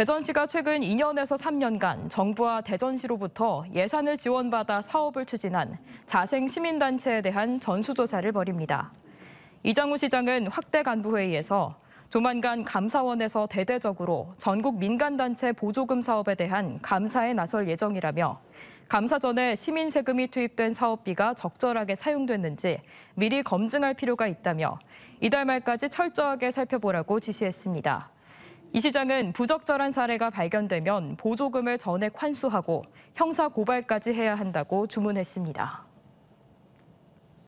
대전시가 최근 2년에서 3년간 정부와 대전시로부터 예산을 지원받아 사업을 추진한 자생 시민단체에 대한 전수조사를 벌입니다. 이장우 시장은 확대 간부회의에서 조만간 감사원에서 대대적으로 전국 민간단체 보조금 사업에 대한 감사에 나설 예정이라며 감사 전에 시민 세금이 투입된 사업비가 적절하게 사용됐는지 미리 검증할 필요가 있다며 이달 말까지 철저하게 살펴보라고 지시했습니다. 이 시장은 부적절한 사례가 발견되면 보조금을 전액 환수하고 형사 고발까지 해야 한다고 주문했습니다.